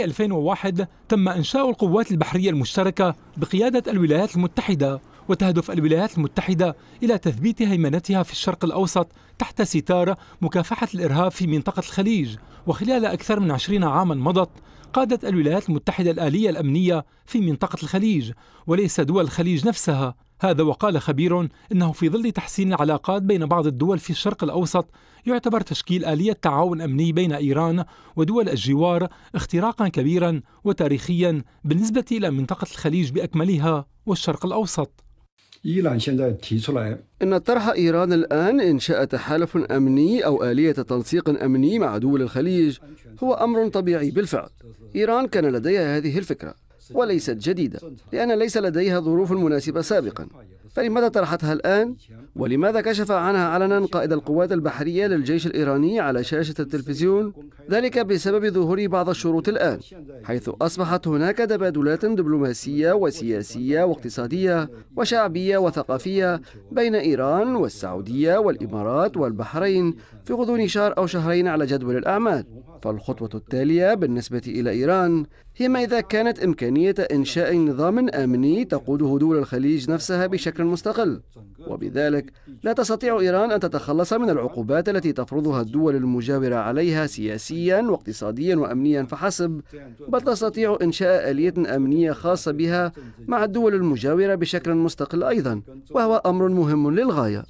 عام 2001 تم إنشاء القوات البحرية المشتركة بقيادة الولايات المتحدة وتهدف الولايات المتحدة إلى تثبيت هيمنتها في الشرق الأوسط تحت ستار مكافحة الإرهاب في منطقة الخليج وخلال أكثر من عشرين عاما مضت قادت الولايات المتحدة الآلية الأمنية في منطقة الخليج وليس دول الخليج نفسها هذا وقال خبير انه في ظل تحسين العلاقات بين بعض الدول في الشرق الاوسط يعتبر تشكيل اليه تعاون امني بين ايران ودول الجوار اختراقا كبيرا وتاريخيا بالنسبه الى منطقه الخليج باكملها والشرق الاوسط. إن طرح إيران الآن إنشاء تحالف أمني أو آلية تنسيق أمني مع دول الخليج هو أمر طبيعي بالفعل. إيران كان لديها هذه الفكرة وليست جديدة لأن ليس لديها ظروف مناسبة سابقا فلماذا طرحتها الآن؟ ولماذا كشف عنها علنا قائد القوات البحرية للجيش الإيراني على شاشة التلفزيون؟ ذلك بسبب ظهور بعض الشروط الآن حيث أصبحت هناك تبادلات دبلوماسية وسياسية واقتصادية وشعبية وثقافية بين إيران والسعودية والإمارات والبحرين في غضون شهر أو شهرين على جدول الأعمال فالخطوة التالية بالنسبة إلى إيران هي ما إذا كانت إمكانية إنشاء نظام أمني تقوده دول الخليج نفسها بشكل مستقل وبذلك لا تستطيع إيران أن تتخلص من العقوبات التي تفرضها الدول المجاورة عليها سياسيا واقتصاديا وأمنيا فحسب بل تستطيع إنشاء آلية أمنية خاصة بها مع الدول المجاورة بشكل مستقل أيضا وهو أمر مهم للغاية